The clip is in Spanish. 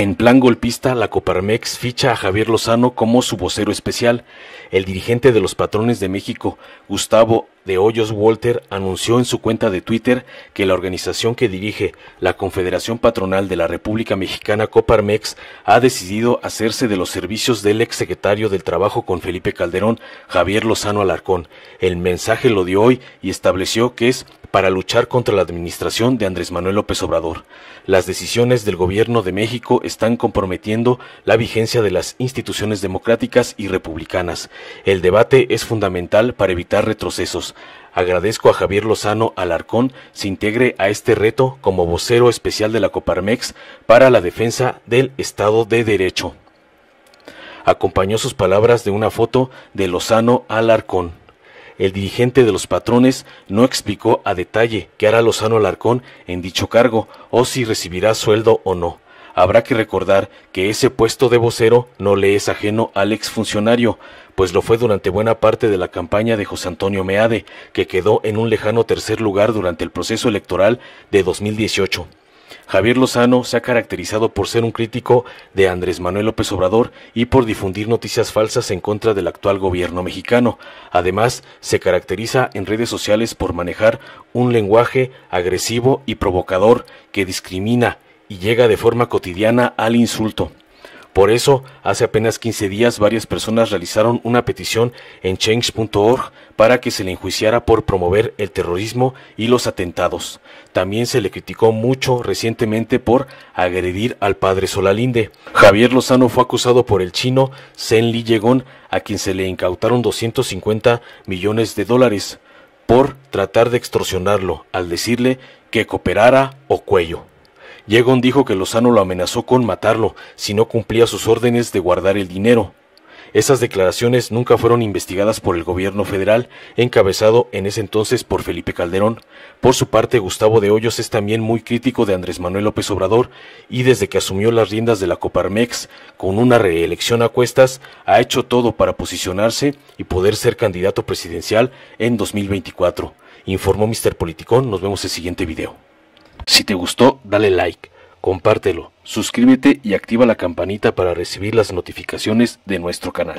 En plan golpista, la Coparmex ficha a Javier Lozano como su vocero especial. El dirigente de los patrones de México, Gustavo de Hoyos Walter anunció en su cuenta de Twitter que la organización que dirige la Confederación Patronal de la República Mexicana Coparmex ha decidido hacerse de los servicios del ex secretario del Trabajo con Felipe Calderón, Javier Lozano Alarcón. El mensaje lo dio hoy y estableció que es para luchar contra la administración de Andrés Manuel López Obrador. Las decisiones del gobierno de México están comprometiendo la vigencia de las instituciones democráticas y republicanas. El debate es fundamental para evitar retrocesos. Agradezco a Javier Lozano Alarcón se integre a este reto como vocero especial de la Coparmex para la defensa del Estado de Derecho. Acompañó sus palabras de una foto de Lozano Alarcón. El dirigente de los patrones no explicó a detalle qué hará Lozano Alarcón en dicho cargo o si recibirá sueldo o no. Habrá que recordar que ese puesto de vocero no le es ajeno al exfuncionario, pues lo fue durante buena parte de la campaña de José Antonio Meade, que quedó en un lejano tercer lugar durante el proceso electoral de 2018. Javier Lozano se ha caracterizado por ser un crítico de Andrés Manuel López Obrador y por difundir noticias falsas en contra del actual gobierno mexicano. Además, se caracteriza en redes sociales por manejar un lenguaje agresivo y provocador que discrimina, y llega de forma cotidiana al insulto. Por eso, hace apenas 15 días varias personas realizaron una petición en change.org para que se le enjuiciara por promover el terrorismo y los atentados. También se le criticó mucho recientemente por agredir al padre Solalinde. Javier Lozano fue acusado por el chino Sen Li Yegon, a quien se le incautaron 250 millones de dólares por tratar de extorsionarlo al decirle que cooperara o cuello. Llegón dijo que Lozano lo amenazó con matarlo si no cumplía sus órdenes de guardar el dinero. Esas declaraciones nunca fueron investigadas por el gobierno federal, encabezado en ese entonces por Felipe Calderón. Por su parte, Gustavo de Hoyos es también muy crítico de Andrés Manuel López Obrador y desde que asumió las riendas de la Coparmex, con una reelección a cuestas, ha hecho todo para posicionarse y poder ser candidato presidencial en 2024. Informó Mr. Politicón, nos vemos en el siguiente video. Si te gustó, dale like, compártelo, suscríbete y activa la campanita para recibir las notificaciones de nuestro canal.